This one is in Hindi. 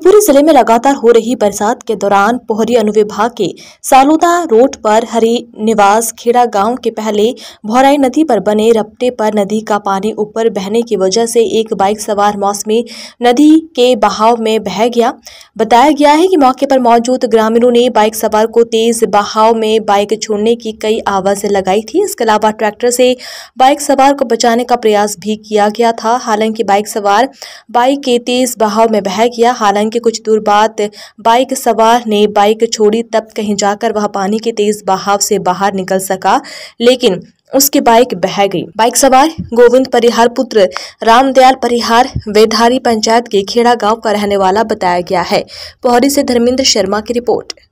शिवपुरी जिले में लगातार हो रही बरसात के दौरान पोहरी अनुविभाग के सालुदा रोड पर हरी निवास खेड़ा गांव के पहले भौराई नदी पर बने रपटे पर नदी का पानी ऊपर बहने की वजह से एक बाइक सवार मौसमी नदी के बहाव में बह गया बताया गया है कि मौके पर मौजूद ग्रामीणों ने बाइक सवार को तेज बहाव में बाइक छोड़ने की कई आवाजें लगाई थी इसके अलावा ट्रैक्टर से बाइक सवार को बचाने का प्रयास भी किया गया था हालांकि बाइक सवार बाइक के तेज बहाव में बह गया हालांकि हालांकि हालांकि कुछ दूर बाद बाइक सवार ने बाइक छोड़ी तब कहीं जाकर वह पानी के तेज बहाव से बाहर निकल सका लेकिन उसकी बाइक बह गई बाइक सवार गोविंद परिहार पुत्र रामदयाल परिहार वेधारी पंचायत के खेड़ा गांव का रहने वाला बताया गया है पोहरी से धर्मेंद्र शर्मा की रिपोर्ट